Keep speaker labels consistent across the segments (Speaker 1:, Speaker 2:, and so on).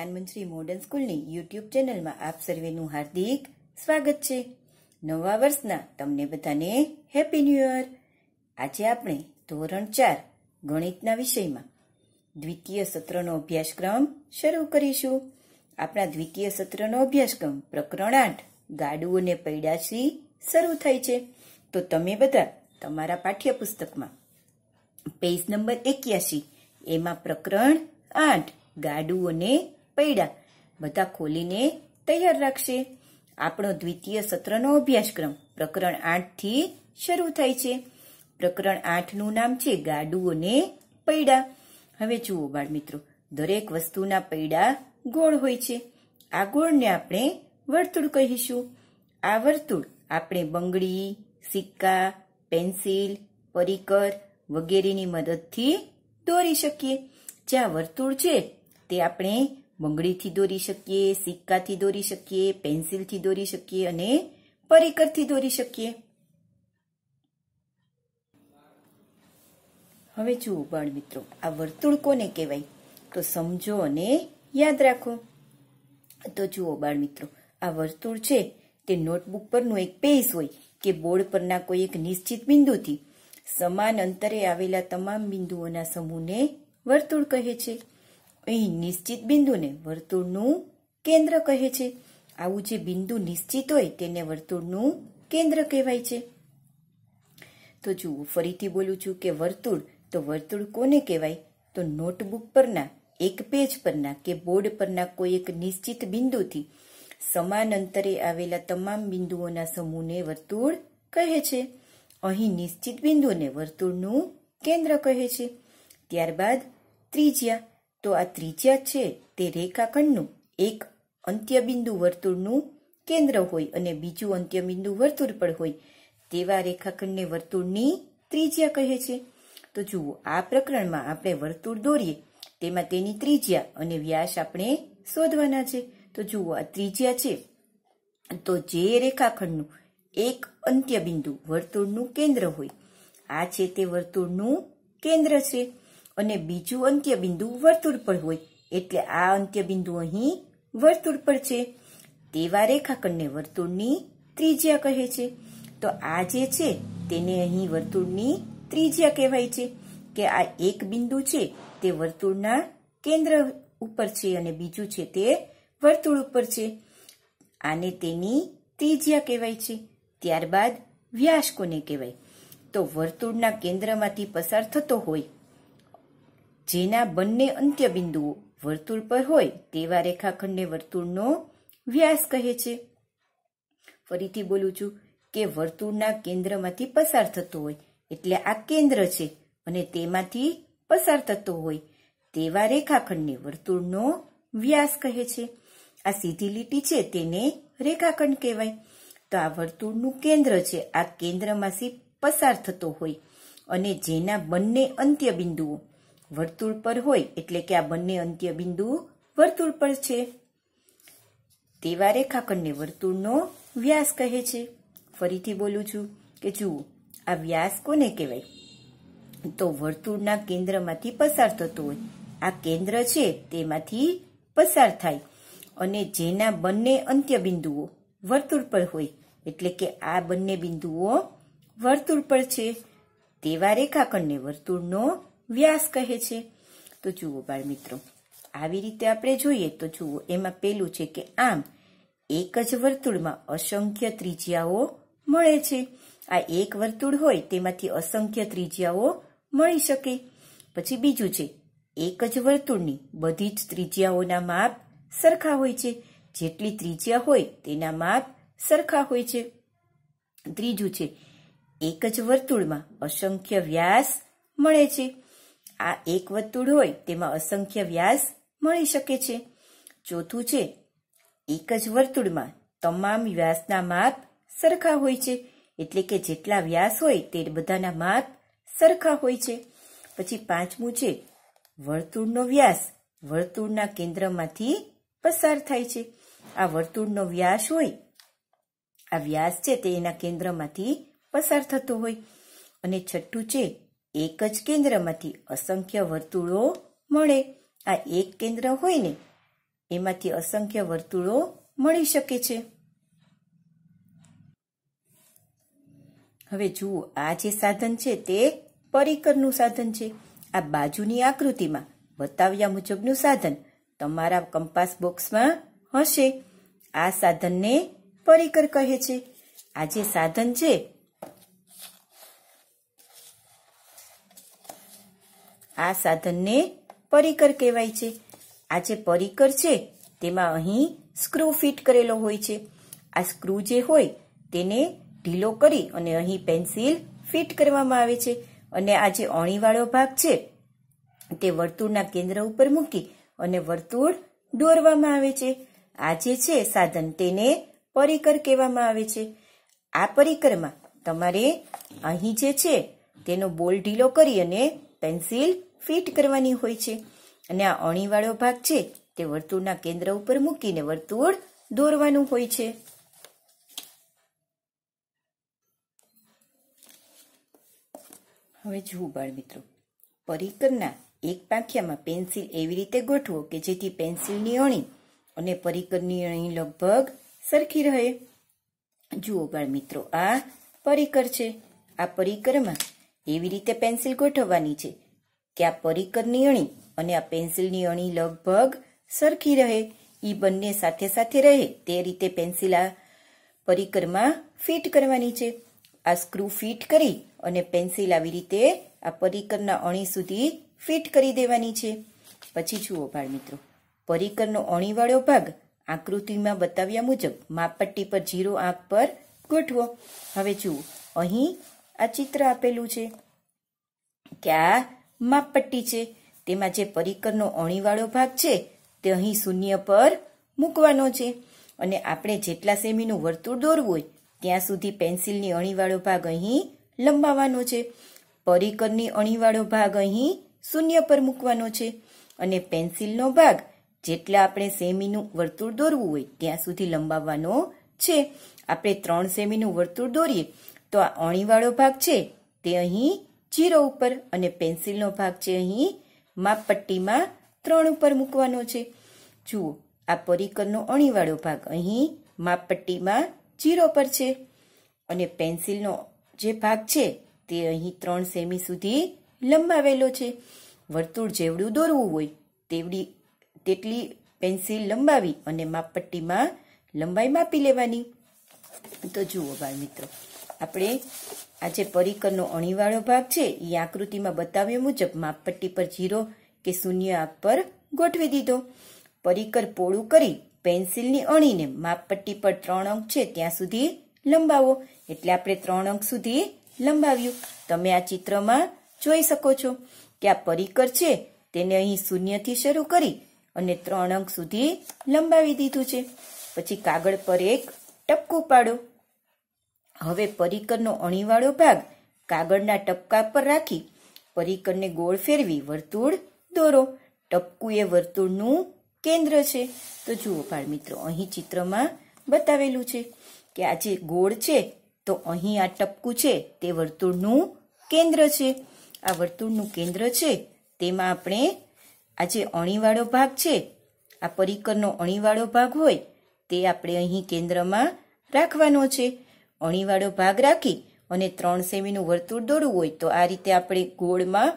Speaker 1: પ્રધાનમંત્રી મોડર્ન સ્કૂલની યુટ્યુબ ચેનલમાં આપ સર્વેનું હાર્દિક સ્વાગત છે નવા વર્ષના તમને બધાને હેપી ન્યુ યર આજે આપણે ધોરણ ચાર ગણિતના વિષયમાં દ્વિતીય સત્રનો અભ્યાસક્રમ શરૂ કરીશું આપણા દ્વિતીય સત્રનો અભ્યાસક્રમ પ્રકરણ આઠ ગાડું અને પૈડાશી શરૂ થાય છે તો તમે બધા તમારા પાઠ્યપુસ્તકમાં પેજ નંબર એક્યાસી એમાં પ્રકરણ આઠ ગાડું અને પૈડા બધા ખોલીને તૈયાર રાખશે આપણો દ્વિતીય સત્રનો અભ્યાસક્રમ પ્રકરણ આઠથી શરૂ થાય છે પ્રકરણ આઠનું નામ છે ગાડુ અને પૈડા હવે જુઓ બાળમિત્રો દરેક વસ્તુના પૈડા ગોળ હોય છે આ ગોળને આપણે વર્તુળ કહીશું આ વર્તુળ આપણે બંગડી સિક્કા પેન્સિલ પરિકર વગેરેની મદદથી દોરી શકીએ જ્યાં વર્તુળ છે તે આપણે બંગડીથી દોરી શકીએ સિક્કાથી દોરી શકીએ પેન્સિલથી દોરી શકીએ અને પરિકરથી દોરી શકીએ હવે જુઓ બાળ મિત્રો આ વર્તુળ કોને કહેવાય તો સમજો અને યાદ રાખો તો જુઓ બાળ મિત્રો આ વર્તુળ છે તે નોટબુક પરનું એક પેજ હોય કે બોર્ડ પરના કોઈ એક નિશ્ચિત બિંદુથી સમાન અંતરે આવેલા તમામ બિંદુઓના સમૂહને વર્તુળ કહે છે અહીં નિશ્ચિત બિંદુને વર્તુળનું કેન્દ્ર કહે છે આવું જે બિંદુ નિશ્ચિત હોય તેને વર્તુળનું કેન્દ્ર કહેવાય છે તો જુઓ ફરીથી બોલું છું કે વર્તુળ તો વર્તુળ કોને કહેવાય તો નોટબુક પરના એક પેજ પરના કે બોર્ડ પરના કોઈ એક નિશ્ચિત બિંદુથી સમાન અંતરે આવેલા તમામ બિંદુઓના સમૂહને વર્તુળ કહે છે અહીં નિશ્ચિત બિંદુને વર્તુળનું કેન્દ્ર કહે છે ત્યારબાદ ત્રિજ્યા તો આ ત્રિજ્યા છે તે રેખાખંડનું એક અંત્યબિંદુ વર્તુળનું કેન્દ્ર હોય અને બીજું અંત્યબિંદુ વર્તુળ પણ હોય તેવા રેખાખંડને વર્તુળની ત્રિજ્યા કહે છે તો જુઓ આ પ્રકરણમાં આપણે વર્તુળ દોરીએ તેમાં તેની ત્રિજ્યા અને વ્યાસ આપણે શોધવાના છે તો જુઓ આ ત્રિજ્યા છે તો જે રેખાખંડનું એક અંત્યબિંદુ વર્તુળનું કેન્દ્ર હોય આ છે તે વર્તુળનું કેન્દ્ર છે અને બીજું અંત્ય બિંદુ વર્તુળ પર હોય એટલે આ અંત્ય બિંદુ અહીં વર્તુળ પર છે તેવા રેખાખંડને વર્તુળની ત્રિજ્યા કહે છે તો આ જે છે તેને અહીં વર્તુળની ત્રિજ્યા કહેવાય છે કે આ એક બિંદુ છે તે વર્તુળના કેન્દ્ર ઉપર છે અને બીજું છે તે વર્તુળ ઉપર છે આને તેની ત્રિજ્યા કહેવાય છે ત્યારબાદ વ્યાસ કોને કહેવાય તો વર્તુળના કેન્દ્રમાંથી પસાર થતો હોય જેના બંને અંત્યબિંદુઓ વર્તુળ પર હોય તેવા રેખાખંડને વર્તુળનો વ્યાસ કહે છે ફરીથી બોલું છું કે વર્તુળના કેન્દ્રમાંથી પસાર થતો હોય એટલે આ કેન્દ્ર છે અને તેમાંથી પસાર થતો હોય તેવા રેખાખંડને વર્તુળનો વ્યાસ કહે છે આ સીધી લીટી છે તેને રેખાખંડ કહેવાય તો આ વર્તુળનું કેન્દ્ર છે આ કેન્દ્રમાંથી પસાર થતો હોય અને જેના બંને અંત્યબિંદુઓ વર્તુળ પર હોય એટલે કે આ બંને અંત્ય બિંદુ વર્તુળ પર છે તેવા રેખાખંડને વર્તુળનો વ્યાસ કહે છે ફરીથી બોલું છું કે જુઓ આ વ્યાસ કોને કહેવાય તો વર્તુળના કેન્દ્રમાંથી પસાર થતો હોય આ કેન્દ્ર છે તેમાંથી પસાર થાય અને જેના બંને અંત્ય બિંદુઓ વર્તુળ પર હોય એટલે કે આ બંને બિંદુઓ વર્તુળ પર છે તેવા રેખાખંડને વર્તુળનો વ્યાસ કહે છે તો જુઓ બાળ મિત્રો આવી રીતે આપણે જોઈએ તો જુઓ એમાં પેલું છે કે આમ એક જ વર્તુળમાં અસંખ્ય ત્રિજ્યાઓ મળે છે આ એક વર્તુળ હોય તેમાંથી અસંખ્ય ત્રિજ્યાઓ મળી શકે પછી બીજું છે એક જ વર્તુળની બધી જ ત્રિજ્યાઓના માપ સરખા હોય છે જેટલી ત્રિજ્યા હોય તેના માપ સરખા હોય છે ત્રીજું છે એક જ વર્તુળમાં અસંખ્ય વ્યાસ મળે છે આ એક વર્તુળ હોય તેમાં અસંખ્ય વ્યાસ મળી શકે છે ચોથું છે એક જ વર્તુળમાં તમામ વ્યાસના માપ સરખા હોય છે એટલે કે જેટલા વ્યાસ હોય તે બધાના માપ સરખા હોય છે પછી પાંચમું છે વર્તુળનો વ્યાસ વર્તુળના કેન્દ્રમાંથી પસાર થાય છે આ વર્તુળનો વ્યાસ હોય આ વ્યાસ છે તે એના કેન્દ્રમાંથી પસાર થતો હોય અને છઠ્ઠું છે એક જ કેન્દ્રમાંથી અસંખ્ય વર્તુળો મળે આ એક કેન્દ્ર હોય ને એમાંથી અસંખ્ય વર્તુળો મળી શકે છે હવે જુઓ આ જે સાધન છે તે પરિકરનું સાધન છે આ બાજુની આકૃતિમાં બતાવ્યા મુજબનું સાધન તમારા કંપાસ બોક્સમાં હશે આ સાધનને પરિકર કહે છે આ જે સાધન છે આ સાધનને પરિકર કહેવાય છે આ જે પરિકર છે તેમાં અહીં સ્ક્રૂ ફિટ કરેલો હોય છે આ સ્ક્રૂ જે હોય તેને ઢીલો કરી અને અહીં પેન્સિલ ફિટ કરવામાં આવે છે અને આ જે અણીવાળો ભાગ છે તે વર્તુળના કેન્દ્ર ઉપર મૂકી અને વર્તુળ દોરવામાં આવે છે આ જે છે સાધન તેને પરિકર કહેવામાં આવે છે આ પરિકરમાં તમારે અહીં જે છે તેનો બોલ ઢીલો કરી અને પેન્સિલ ફિટ કરવાની હોય છે અને આ અણીવાળો ભાગ છે તે વર્તુળના કેન્દ્ર ઉપર મૂકીને વર્તુળ દોરવાનું હોય છે હવે જુઓ બાળ મિત્રો પરિકરના એક પાંખિયામાં પેન્સિલ એવી રીતે ગોઠવો કે જેથી પેન્સિલની અણી અને પરિકરની અણી લગભગ સરખી રહે જુઓ બાળ મિત્રો આ પરિકર છે આ પરિકરમાં એવી રીતે પેન્સિલ ગોઠવવાની છે કે આ પરિકરની અણી અને આ પેન્સિલની અણી લગભગ સરખી રહે એ બંને સાથે સાથે રહે તે રીતે પેન્સિલ આ પરિકરમાં ફિટ કરવાની છે આ સ્ક્રૂ ફિટ કરી અને પેન્સિલ આવી રીતે આ પરિકરના અણી સુધી ફિટ કરી દેવાની છે પછી જુઓ બાળ મિત્રો પરિકરનો અણીવાળો ભાગ આકૃતિમાં બતાવ્યા મુજબ માપપટ્ટી પર જીરો આંખ પર ગોઠવો હવે જુઓ અહીં આ ચિત્ર આપેલું છે કે આ માપપટ્ટી છે તેમાં જે પરિકરનો અણીવાળો ભાગ છે તે અહીં શૂન્ય પર મૂકવાનો છે અને આપણે જેટલા સેમીનું વર્તુળ દોરવું હોય ત્યાં સુધી પેન્સિલની અણીવાળો ભાગ અહીં લંબાવવાનો છે પરિકરની અણીવાળો ભાગ અહીં શૂન્ય પર મૂકવાનો છે અને પેન્સિલનો ભાગ જેટલા આપણે સેમીનું વર્તુળ દોરવું હોય ત્યાં સુધી લંબાવવાનો છે આપણે ત્રણ સેમીનું વર્તુળ દોરીએ તો આ અણીવાળો ભાગ છે તે અહીં જીરો ઉપર અને પેન્સિલનો ભાગ છે અહીં માપ પટ્ટીમાં ત્રણ ઉપર મૂકવાનો છે જુઓ આ પરિકરનો અણીવાળો ભાગ અહીં માપ પટ્ટીમાં જીરો પર છે અને પેન્સિલનો જે ભાગ છે તે અહીં ત્રણ સેમી સુધી લંબાવેલો છે વર્તુળ જેવડું દોરવું હોય તેવડી તેટલી પેન્સિલ લંબાવી અને માપ પટ્ટીમાં લંબાઈ માપી લેવાની તો જુઓ બાળ મિત્રો આપણે આ જે પરિકરનો અણીવાળો ભાગ છે એ આકૃતિમાં બતાવ્યા મુજબ માપપટ્ટી પર જીરો કે શૂન્ય આગ પર ગોઠવી દીધો પરિકર પોળું કરી પેન્સિલની અણીને માપપટ્ટી પર ત્રણ અંક છે ત્યાં સુધી લંબાવો એટલે આપણે ત્રણ અંક સુધી લંબાવ્યું તમે આ ચિત્રમાં જોઈ શકો છો કે આ પરિકર છે તેને અહીં શૂન્યથી શરૂ કરી અને ત્રણ અંક સુધી લંબાવી દીધું છે પછી કાગળ પર એક ટપકું પાડો હવે પરિકરનો અણીવાળો ભાગ કાગળના ટપકા પર રાખી પરીકરને ગોળ ફેરવી વર્તુળ દોરો ટપકું એ વર્તુળનું કેન્દ્ર છે તો જુઓ બાળ મિત્રો અહીં ચિત્રમાં બતાવેલું છે કે આ જે ગોળ છે તો અહીં આ ટપકું છે તે વર્તુળનું કેન્દ્ર છે આ વર્તુળનું કેન્દ્ર છે તેમાં આપણે આ જે અણીવાળો ભાગ છે આ પરિકરનો અણીવાળો ભાગ હોય તે આપણે અહીં કેન્દ્રમાં રાખવાનો છે અણીવાળો ભાગ રાખી અને ત્રણ સેમીનું વર્તુળ દોરવું હોય તો આ રીતે આપણે ગોળમાં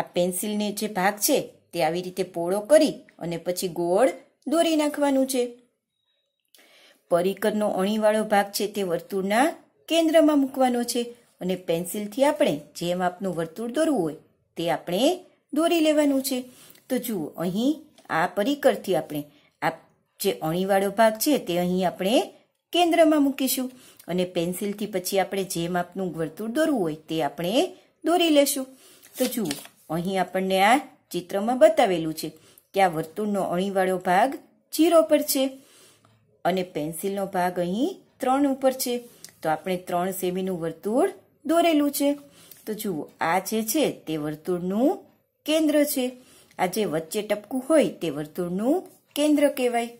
Speaker 1: આ પેન્સિલને જે ભાગ છે તે આવી રીતે પોળો કરી અને પછી ગોળ દોરી નાખવાનું છે પરિકરનો અણીવાળો ભાગ છે તે વર્તુળના કેન્દ્રમાં મૂકવાનો છે અને પેન્સિલથી આપણે જે માપનું વર્તુળ દોરવું હોય તે આપણે દોરી લેવાનું છે તો જુઓ અહીં આ પરિકરથી આપણે આ જે અણીવાળો ભાગ છે તે અહીં આપણે કેન્દ્રમાં મૂકીશું અને પેન્સિલથી પછી આપણે જે માપનું વર્તુળ દોરવું હોય તે આપણે દોરી લેશું તો જુઓ અહીં આપણને આ ચિત્રમાં બતાવેલું છે કે આ વર્તુળનો અણીવાળો ભાગ જીરો પર છે અને પેન્સિલનો ભાગ અહીં ત્રણ ઉપર છે તો આપણે ત્રણ સેમીનું વર્તુળ દોરેલું છે તો જુઓ આ જે છે તે વર્તુળનું કેન્દ્ર છે આ જે વચ્ચે ટપકું હોય તે વર્તુળનું કેન્દ્ર કહેવાય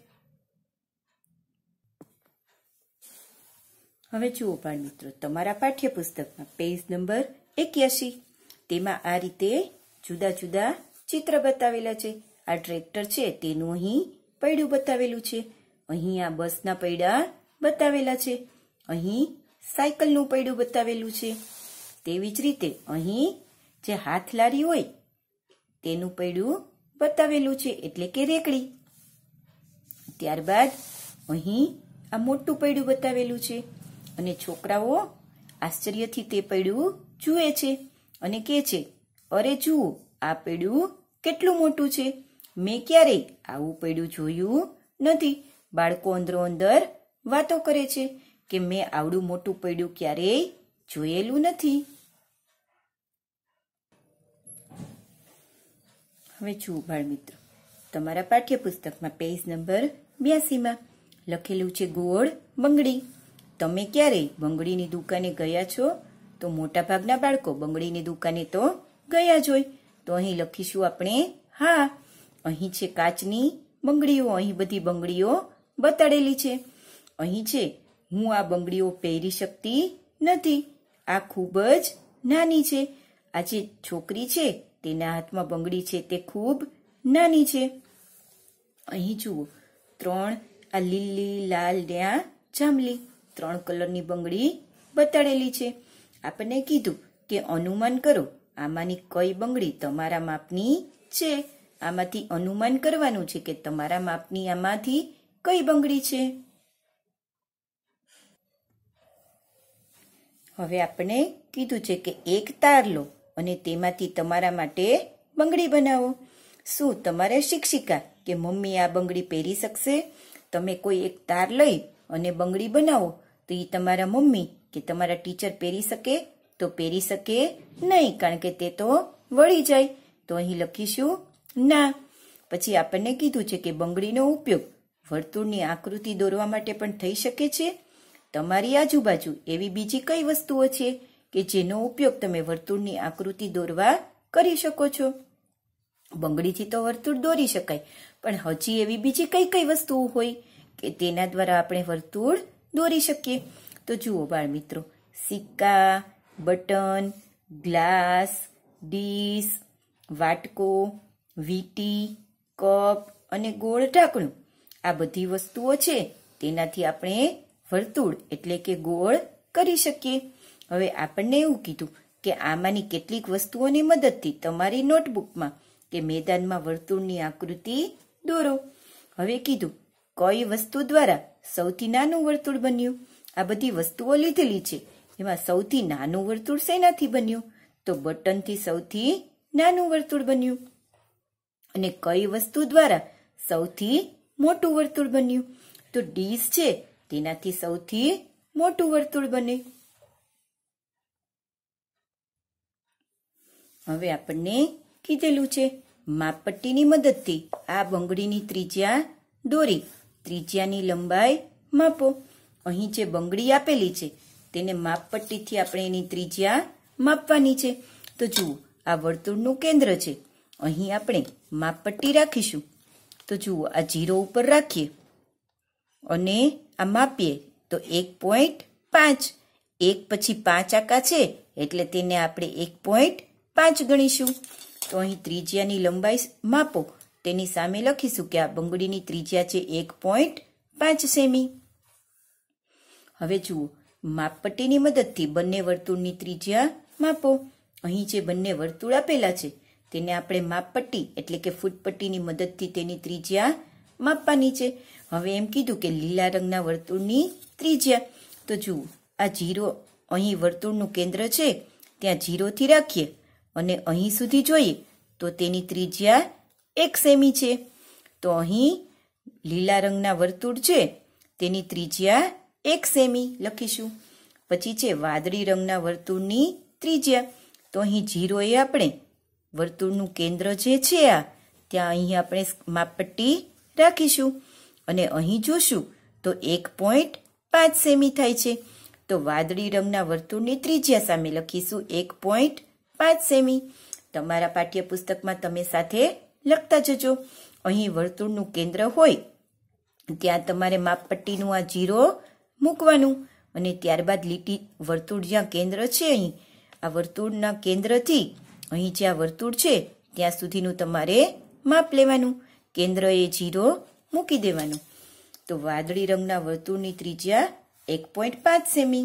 Speaker 1: હવે જુઓ બાળ મિત્રો તમારા પાઠ્યપુસ્તકમાં પેજ નંબર એક્યાસી તેમાં આ રીતે જુદા જુદા ચિત્ર બતાવેલા છે આ ટ્રેક્ટર છે તેનું અહીં પૈડું બતાવેલું છે અહીં આ બસના પૈડા બતાવેલા છે અહીં સાયકલનું પૈડું બતાવેલું છે તેવી જ રીતે અહીં જે હાથ લારી હોય તેનું પૈડું બતાવેલું છે એટલે કે રેકડી ત્યારબાદ અહીં આ મોટું પૈડું બતાવેલું છે અને છોકરાઓ આશ્ચર્યથી તે પૈડું જુએ છે અને કહે છે અરે જુઓ આ પૈડું કેટલું મોટું છે મેં ક્યારેય આવું પૈડું જોયું નથી બાળકો અંદરો અંદર વાતો કરે છે કે મેં આવડું મોટું પૈડું ક્યારેય જોયેલું નથી હવે જુઓ બાળમિત્રો તમારા પાઠ્યપુસ્તકમાં પેજ નંબર બ્યાસીમાં લખેલું છે ગોળ બંગડી તમે ક્યારે બંગડીની દુકાને ગયા છો તો મોટા ભાગના બાળકો બંગડીની દુકાને તો ગયા જ હોય તો અહીં લખીશું આપણે હા અહીં છે કાચની બંગડીઓ અહીં બધી બંગડીઓ બતાડેલી છે અહીં છે હું આ બંગડીઓ પહેરી શકતી નથી આ ખૂબ જ નાની છે આ જે છોકરી છે તેના હાથમાં બંગડી છે તે ખૂબ નાની છે અહીં જુઓ ત્રણ આ લીલી લાલ ત્યાં જાંબલી ત્રણ કલરની બંગડી બતાડેલી છે આપણને કીધું કે અનુમાન કરો આમાંની કઈ બંગડી તમારા માપની છે આમાંથી અનુમાન કરવાનું છે કે તમારા માપની આમાંથી કઈ બંગડી છે હવે આપણે કીધું છે કે એક તાર લો અને તેમાંથી તમારા માટે બંગડી બનાવો શું તમારે શિક્ષિકા કે મમ્મી આ બંગડી પહેરી શકશે તમે કોઈ એક તાર લઈ અને બંગડી બનાવો તો એ તમારા મમ્મી કે તમારા ટીચર પહેરી શકે તો પહેરી શકે નહીં કારણ કે તે તો વળી જાય તો અહીં લખીશું ના પછી આપણને કીધું છે કે બંગડીનો ઉપયોગ વર્તુળની આકૃતિ દોરવા માટે પણ થઈ શકે છે તમારી આજુબાજુ એવી બીજી કઈ વસ્તુઓ છે કે જેનો ઉપયોગ તમે વર્તુળની આકૃતિ દોરવા કરી શકો છો બંગડીથી તો વર્તુળ દોરી શકાય પણ હજી એવી બીજી કઈ કઈ વસ્તુઓ હોય કે તેના દ્વારા આપણે વર્તુળ દોરી શકીએ તો જુઓ બાળ મિત્રો સિક્કા બટન ગ્લાસ ડીશ વાટકો વીટી કપ અને ગોળ ઢાંકણું આ બધી વસ્તુઓ છે તેનાથી આપણે વર્તુળ એટલે કે ગોળ કરી શકીએ હવે આપણને એવું કીધું કે આમાંની કેટલીક વસ્તુઓની મદદથી તમારી નોટબુકમાં કે મેદાનમાં વર્તુળની આકૃતિ દોરો હવે કીધું કઈ વસ્તુ દ્વારા સૌથી નાનું વર્તુળ બન્યું આ બધી વસ્તુઓ લીધેલી છે એમાં સૌથી નાનું વર્તુળ શેનાથી બન્યું તો બટનથી સૌથી નાનું વર્તુળ બન્યું અને કઈ વસ્તુ દ્વારા સૌથી મોટું વર્તુળ બન્યું તો ડીશ છે તેનાથી સૌથી મોટું વર્તુળ બને હવે આપણને કીધેલું છે માપપટ્ટીની મદદથી આ બંગડીની ત્રિજ્યા દોરી ત્રિજ્યાની લંબાઈ માપો અહીં જે બંગડી આપેલી છે તેને માપપટ્ટીથી આપણે એની ત્રિજ્યા માપવાની છે તો જુઓ આ વર્તુળનું કેન્દ્ર છે અહીં આપણે માપપટ્ટી રાખીશું તો જુઓ આ જીરો ઉપર રાખીએ અને આ માપીએ તો એક પોઈન્ટ પાંચ એક પછી પાંચ આંકા છે એટલે તેને આપણે એક પોઈન્ટ પાંચ ગણીશું તો અહીં ત્રિજ્યાની લંબાઈ માપો તેની સામે લખીશું કે આ બંગડીની ત્રિજ્યા છે એક પોઈન્ટ પાંચ સેમી હવે જુઓ માપપટ્ટીની મદદથી બંને વર્તુળની ત્રિજ્યા માપો અહીં જે બંને વર્તુળ આપેલા છે તેને આપણે માપપટ્ટી એટલે કે ફૂટપટ્ટીની મદદથી તેની ત્રિજ્યા માપવાની છે હવે એમ કીધું કે લીલા રંગના વર્તુળની ત્રિજ્યા તો જુઓ આ જીરો અહીં વર્તુળનું કેન્દ્ર છે ત્યાં જીરોથી રાખીએ અને અહીં સુધી જોઈએ તો તેની ત્રિજ્યા એક સેમી છે તો અહીં લીલા રંગના વર્તુળ છે તેની ત્રિજ્યા એક સેમી લખીશું પછી છે વાદળી રંગના વર્તુળની ત્રિજ્યા તો અહીં જીરો એ આપણે વર્તુળનું કેન્દ્ર જે છે આ ત્યાં અહીં આપણે માપપટ્ટી રાખીશું અને અહીં જોશું તો એક પોઈન્ટ પાંચ સેમી થાય છે તો વાદળી રંગના વર્તુળની ત્રિજ્યા સામે લખીશું એક પોઈન્ટ પાંચ સેમી તમારા પાઠ્યપુસ્તકમાં તમે સાથે લખતા જજો અહીં વર્તુળનું કેન્દ્ર હોય ત્યાં તમારે માપપટ્ટીનું આ જીરો મૂકવાનું અને ત્યારબાદ લીટી વર્તુળ જ્યાં કેન્દ્ર છે અહીં આ વર્તુળના કેન્દ્રથી અહીં જ્યાં વર્તુળ છે ત્યાં સુધીનું તમારે માપ લેવાનું કેન્દ્ર એ જીરો મૂકી દેવાનું તો વાદળી રંગના વર્તુળની ત્રિજ્યા એક પોઈન્ટ પાંચ સેમી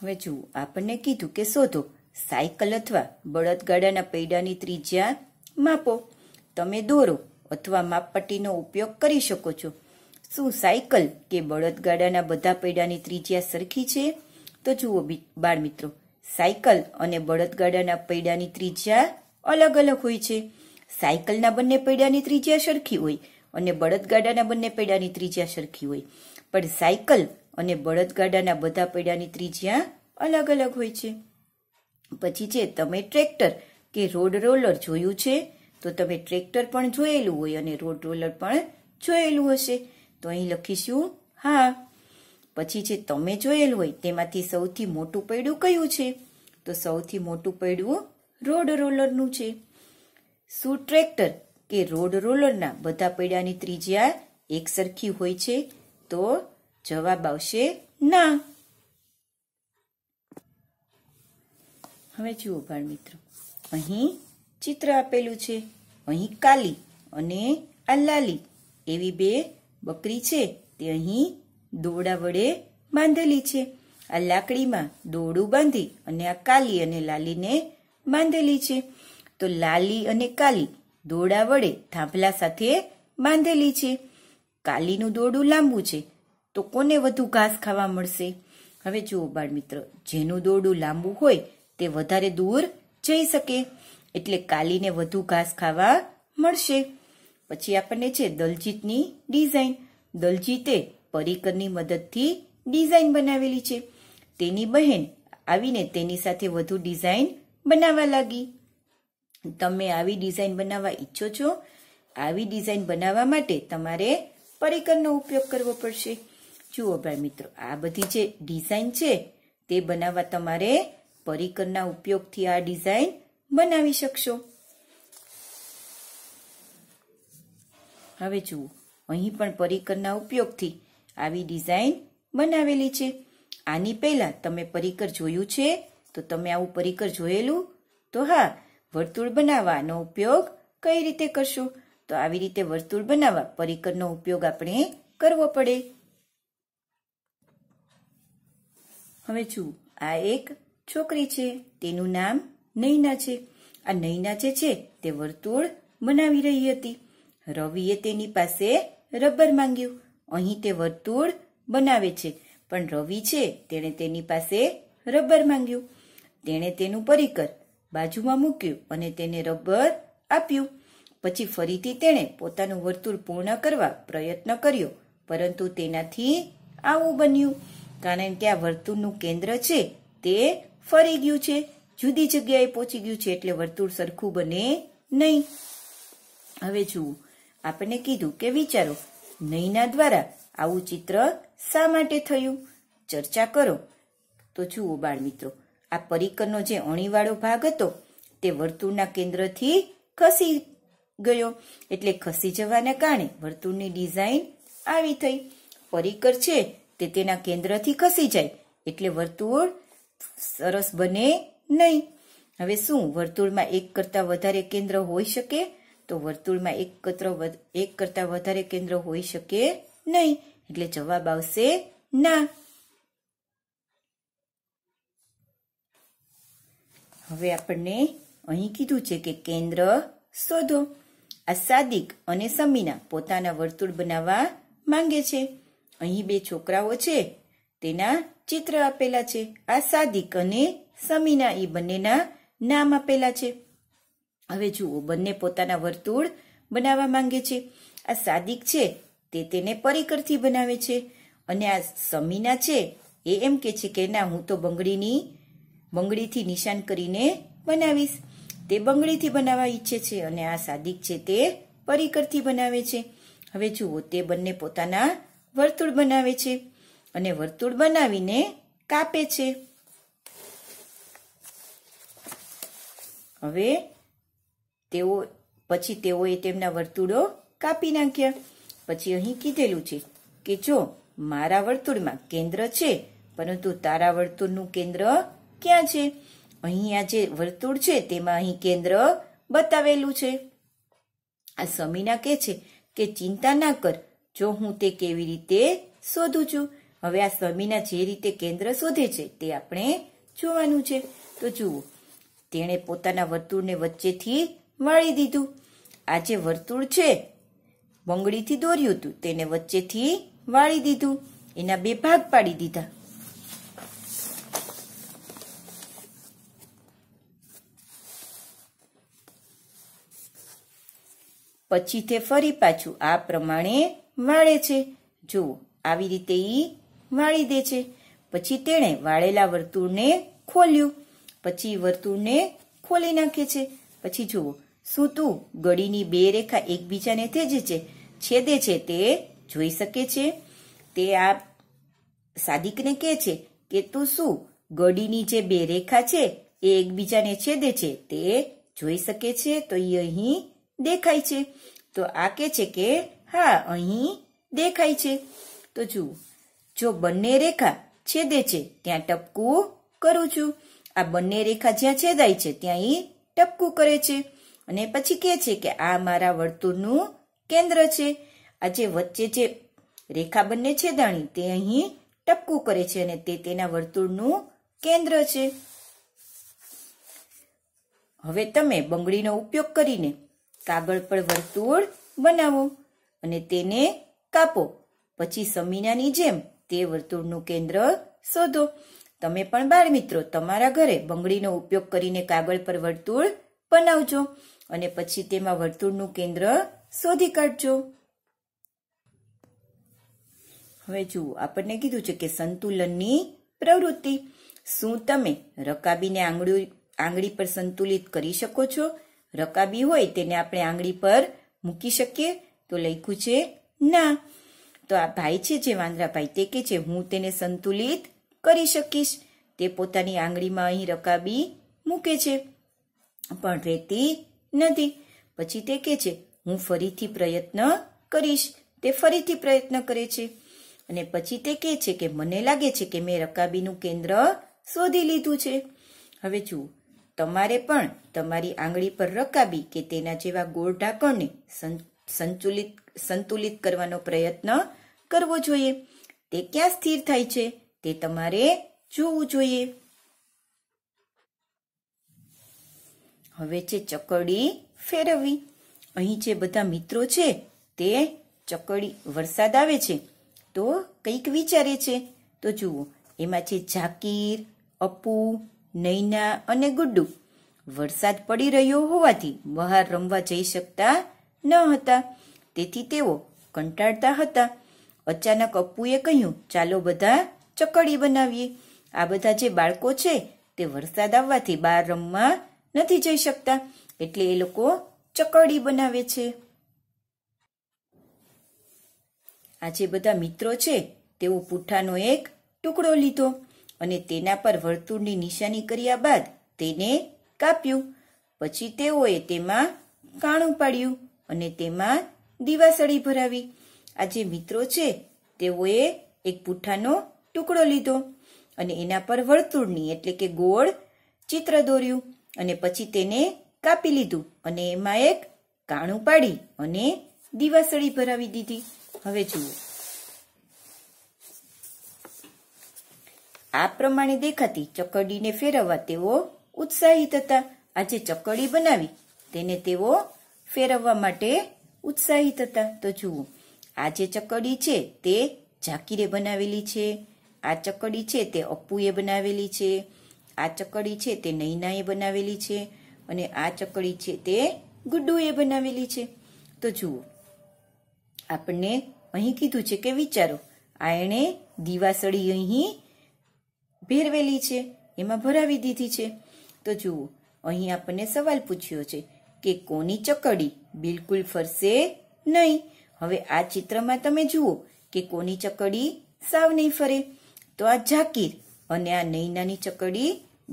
Speaker 1: હવે જુઓ આપણને કીધું કે શોધો સાયકલ અથવા બળદગાડાના પૈડાની ત્રિજ્યા માપો તમે દોરો અથવા માપપટ્ટીનો ઉપયોગ કરી શકો છો શું સાયકલ કે બળદગાડાના બધા પૈડાની ત્રિજ્યા સરખી છે તો જુઓ બાળ મિત્રો સાયકલ અને બળદગાડાના પૈડાની ત્રિજ્યા અલગ અલગ હોય છે સાયકલના બંને પૈડાની ત્રિજ્યા સરખી હોય અને બળદગાડાના બંને પૈડાની ત્રિજ્યા સરખી હોય પણ સાયકલ અને બળદગાડાના બધા પૈડાની ત્રિજ્યા અલગ અલગ હોય છે પછી છે તમે ટ્રેક્ટર કે રોડ રોલર જોયું છે તો તમે ટ્રેક્ટર પણ જોયેલું હોય અને રોડ રોલર પણ જોયેલું હશે તો અહીં લખીશું હા પછી જે તમે જોયેલું હોય તેમાંથી સૌથી મોટું પૈડું કયું છે તો સૌથી મોટું પૈડું રોડ રોલરનું છે શું ટ્રેક્ટર કે રોડ રોલરના બધા પૈડાની ત્રિજ્યા એક સરખી હોય છે તો જવાબ આવશે ના હવે જુઓ બાળ મિત્રો અહીં ચિત્ર આપેલું છે અહીં કાલી અને આ લાલી એવી બે બકરી છે તે અહીં દોડા વડે બાંધેલી છે આ લાકડીમાં દોડું બાંધી અને આ કાલી અને લાલીને બાંધેલી છે તો લાલી અને કાલી દોડા વડે થાંભલા સાથે બાંધેલી છે કાલીનું દોડું લાંબુ છે તો કોને વધુ ઘાસ ખાવા મળશે હવે જુઓ બાળ મિત્ર જેનું દોરડું લાંબુ હોય તે વધારે દૂર જઈ શકે એટલે કાલીને વધુ ઘાસ ખાવા મળશે પછી આપણને છે દલજીતની ડિઝાઇન દલજીતે પરિકરની મદદથી ડિઝાઇન બનાવેલી છે તેની બહેન આવીને તેની સાથે વધુ ડિઝાઇન બનાવવા લાગી તમે આવી ડિઝાઇન બનાવવા ઈચ્છો છો આવી ડિઝાઇન બનાવવા માટે તમારે પરિકરનો ઉપયોગ કરવો પડશે જુઓ ભાઈ મિત્રો આ બધી જે ડિઝાઇન છે તે બનાવવા તમારે પરિકરના ઉપયોગથી આ ડિઝાઇન બનાવી શકશો હવે જુઓ અહીં પણ પરિકરના ઉપયોગથી આવી ડિઝાઇન બનાવેલી છે આની પહેલાં તમે પરિકર જોયું છે તો તમે આવું પરિકર જોયેલું તો હા વર્તુળ બનાવવાનો ઉપયોગ કઈ રીતે કરશો તો આવી રીતે વર્તુળ બનાવવા પરિકરનો ઉપયોગ આપણે કરવો પડે હવે જુઓ આ એક છોકરી છે તેનું નામ નૈના છે આ નૈના જે છે તે વર્તુળ બનાવી રહી હતી રવિએ તેની પાસે રબર માંગ્યું અહીં તે વર્તુળ બનાવે છે પણ રવિ છે તેણે તેની પાસે રબર માંગ્યું તેણે તેનું પરિકર બાજુમાં મૂક્યું અને તેને રબર આપ્યું પછી ફરીથી તેણે પોતાનું વર્તુળ પૂર્ણ કરવા પ્રયત્ન કર્યો પરંતુ તેનાથી આવું બન્યું કારણ કે આ વર્તુળનું કેન્દ્ર છે તે ફરી ગયું છે જુદી જગ્યાએ પહોંચી ગયું છે એટલે વર્તુળ સરખું બને નહીં હવે જુઓ આપણને કીધું કે વિચારો નહીંના દ્વારા આવું ચિત્ર શા માટે થયું ચર્ચા કરો તો જુઓ બાળ મિત્રો આ પરિકરનો જે અણીવાળો ભાગ હતો તે વર્તુળના કેન્દ્રથી ખસી ગયો એટલે ખસી જવાને કારણે વર્તુળની ડિઝાઇન આવી થઈ પરિકર છે તે તેના કેન્દ્રથી ખસી જાય એટલે વર્તુળ સરસ બને નહીં હવે શું વર્તુળમાં એક કરતા વધારે કેન્દ્ર હોઈ શકે તો વર્તુળમાં એક કત્ર એક કરતા વધારે કેન્દ્ર હોઈ શકે નહીં એટલે જવાબ આવશે ના હવે આપણને અહીં કીધું છે કે કેન્દ્ર શોધો આ સાદિક અને સમીના પોતાના વર્તુળ બનાવવા માંગે છે અહીં બે છોકરાઓ છે તેના ચિત્ર આપેલા છે આ સાદિક અને સમીના એ બંનેના નામ આપેલા છે હવે જુઓ બંને પોતાના વર્તુળ બનાવવા માંગે છે આ સાદિક છે તે તેને પરિકરથી બનાવે છે અને આ સમીના છે એ એમ કે છે કે ના હું તો બંગડીની બંગડીથી નિશાન કરીને બનાવીશ તે બંગડીથી બનાવવા ઈચ્છે છે અને આ સાદિક છે તે પરિકરથી બનાવે છે હવે જુઓ તે બંને પોતાના વર્તુળ બનાવે છે અને વર્તુળ બનાવીને કાપે છે હવે તેઓ પછી તેઓએ તેમના વર્તુળો કાપી નાખ્યા પછી અહીં કીધેલું છે કે જો મારા વર્તુળમાં કેન્દ્ર છે પરંતુ તારા વર્તુળનું કેન્દ્ર ક્યાં છે અહીં આ જે વર્તુળ છે તેમાં અહીં કેન્દ્ર બતાવેલું છે આ સમીના કહે છે કે ચિંતા ના કર જો હું તે કેવી રીતે શોધું છું હવે આ સ્વામીના જે રીતે કેન્દ્ર શોધે છે તે આપણે જોવાનું છે તો જુઓ તેણે પોતાના વર્તુળને વચ્ચેથી વાળી દીધું આ જે વર્તુળ છે બંગડીથી દોર્યું હતું તેને વચ્ચેથી વાળી દીધું એના બે ભાગ પાડી દીધા પછી તે ફરી પાછું આ પ્રમાણે વાળે છે જુઓ આવી રીતે ઈ વાળી દે છે પછી તેણે વાળેલા વર્તુળને ખોલ્યું પછી વર્તુળને ખોલી નાખે છે પછી જુઓ શું તું ગળીની બે રેખા એકબીજાને થેજે છે છેદે છે તે જોઈ શકે છે તે આ સાદિકને કહે છે કે તું શું ગળીની જે બે રેખા છે એ એકબીજાને છેદે છે તે જોઈ શકે છે તો એ અહીં દેખાય છે તો આ કે છે કે હા અહીં દેખાય છે તો જુઓ જો બંને રેખા છેદે છે ત્યાં ટપકું કરું છું આ બંને રેખા જ્યાં છેદાય છે ત્યાં એ ટપકું કરે છે અને પછી કહે છે કે આ મારા વર્તુળનું કેન્દ્ર છે આ જે વચ્ચે જે રેખા બંને છેદાણી તે અહીં ટપકું કરે છે અને તે તેના વર્તુળનું કેન્દ્ર છે હવે તમે બંગડીનો ઉપયોગ કરીને કાગળ પર વર્તુળ બનાવો અને તેને કાપો પછી સમીનાની જેમ તે વર્તુળનું કેન્દ્ર શોધો તમે પણ બાળ મિત્રો તમારા ઘરે બંગડીનો ઉપયોગ કરીને કાગળ પર વર્તુળ બનાવજો અને પછી તેમાં વર્તુળનું કેન્દ્ર શોધી કાઢજો હવે જુઓ આપણને કીધું છે કે સંતુલનની પ્રવૃત્તિ શું તમે રકાબીને આંગળી આંગળી પર સંતુલિત કરી શકો છો રકાબી હોય તેને આપણે આંગળી પર મૂકી શકીએ તો લખ્યું છે ના તો આ ભાઈ છે જે વાંદરાભાઈ તે કે છે હું તેને સંતુલિત કરી શકીશ તે પોતાની આંગળીમાં અહીં રકાબી મૂકે છે પણ રહેતી નથી પછી તે કે છે હું ફરીથી પ્રયત્ન કરીશ તે ફરીથી પ્રયત્ન કરે છે અને પછી તે કહે છે કે મને લાગે છે કે મેં રકાબીનું કેન્દ્ર શોધી લીધું છે હવે જુઓ તમારે પણ તમારી આંગળી પર રકાબી કે તેના જેવા ગોળ ઢાંકણને સંતુલિત સંતુલિત કરવાનો પ્રયત્ન કરવો જોઈએ તે ક્યાં સ્થિર થાય છે તે તમારે જોવું જોઈએ હવે છે ચકડી ફેરવવી અહીં જે બધા મિત્રો છે તે ચકડી વરસાદ આવે છે તો કંઈક વિચારે છે તો જુઓ એમાં છે ઝાકીર અપુ નૈના અને ગુડ્ડુ વરસાદ પડી રહ્યો હોવાથી બહાર રમવા જઈ શકતા ન હતા તેથી તેઓ કંટાળતા હતા અચાનક અપ્પુએ કહ્યું ચાલો બધા ચકડી બનાવીએ આ બધા જે બાળકો છે તે વરસાદ આવવાથી બહાર રમવા નથી જઈ શકતા એટલે એ લોકો ચકડી બનાવે છે આ જે બધા મિત્રો છે તેઓ પુઠ્ઠાનો એક ટુકડો લીધો અને તેના પર વર્તુળની નિશાની કર્યા બાદ તેને કાપ્યું પછી તેઓએ તેમાં કાણું પાડ્યું અને તેમાં દીવાસળી ભરાવી આ જે મિત્રો છે તેઓએ એક પુઠ્ઠાનો ટુકડો લીધો અને એના પર વર્તુળની એટલે કે ગોળ ચિત્ર દોર્યું અને પછી તેને કાપી લીધું અને એમાં એક કાણું પાડી અને દીવાસળી ભરાવી દીધી હવે જુઓ આ પ્રમાણે દેખાતી ચકડીને ફેરવવા તેઓ ઉત્સાહિત હતા આજે ચકડી બનાવી તેને તેઓ ફેરવવા માટે ઉત્સાહિત હતા તો જુઓ આ જે ચકડી છે તે ઝાકીરે બનાવેલી છે આ ચકડી છે તે અપ્પુએ બનાવેલી છે આ ચકડી છે તે નૈનાએ બનાવેલી છે અને આ ચકડી છે તે ગુડ્ડુએ બનાવેલી છે તો જુઓ આપણને અહીં કીધું છે કે વિચારો આ એણે દીવાસળી અહીં ભેરવેલી છે એમાં ભરાવી દીધી છે તો જુઓ અહીં આપણને સવાલ પૂછ્યો છે કે કોની ચકડી બિલકુલ ફરશે નહીં હવે આ ચિત્રમાં તમે જુઓ કે કોની ચકડી સાવ નહીં ફરે તો આ ઝાકીર અને આ નૈનાની ચકડી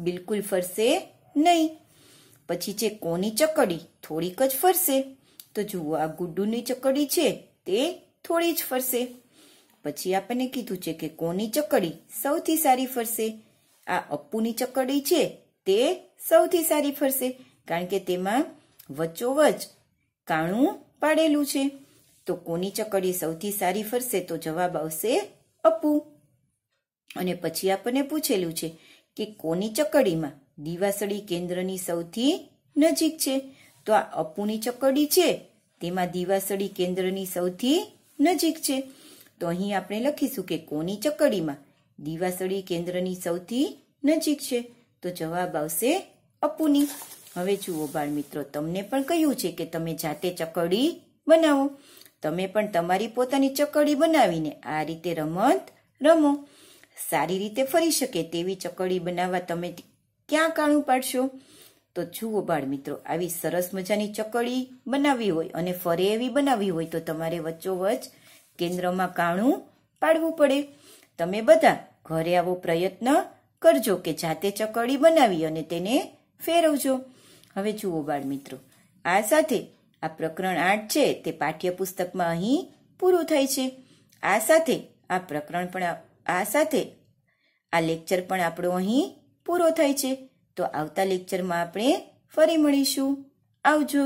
Speaker 1: બિલકુલ ફરશે નહીં પછી છે કોની ચકડી થોડીક જ ફરશે તો જુઓ આ ગુડ્ડુની ચકડી છે તે થોડી જ ફરશે પછી આપણને કીધું છે કે કોની ચકડી સૌથી સારી ફરશે આ અપ્પુની ચકડી છે તે સૌથી સારી ફરશે કારણ કે તેમાં વચ્ચોવચ કાણું પાડેલું છે તો કોની ચકડી સૌથી સારી ફરશે તો જવાબ આવશે અપુ અને પછી આપણને પૂછેલું છે કે કોની ચકડીમાં દીવાસળી કેન્દ્રની સૌથી નજીક છે તો આ અપુની ચકડી છે તેમાં દીવાસળી કેન્દ્રની સૌથી નજીક છે તો અહીં આપણે લખીશું કે કોની ચકડીમાં દીવાસળી કેન્દ્રની સૌથી નજીક છે તો જવાબ આવશે અપુની હવે જુઓ બાળ મિત્રો તમને પણ કહ્યું છે કે તમે જાતે ચકડી બનાવો તમે પણ તમારી પોતાની ચકડી બનાવીને આ રીતે રમત રમો સારી રીતે ફરી શકે તેવી ચકડી બનાવવા તમે ક્યાં કાણું પાડશો તો જુઓ બાળ મિત્રો આવી સરસ મજાની ચકડી બનાવવી હોય અને ફરે એવી બનાવવી હોય તો તમારે વચ્ચોવચ કેન્દ્રમાં કાણું પાડવું પડે તમે બધા ઘરે આવો પ્રયત્ન કરજો કે જાતે ચકડી બનાવી અને તેને ફેરવજો હવે જુઓ બાળ મિત્રો આ સાથે આ પ્રકરણ આઠ છે તે પાઠ્યપુસ્તકમાં અહીં પૂરું થાય છે આ સાથે આ પ્રકરણ પણ આ સાથે આ લેક્ચર પણ આપણો અહીં પૂરો થાય છે તો આવતા લેક્ચરમાં આપણે ફરી મળીશું આવજો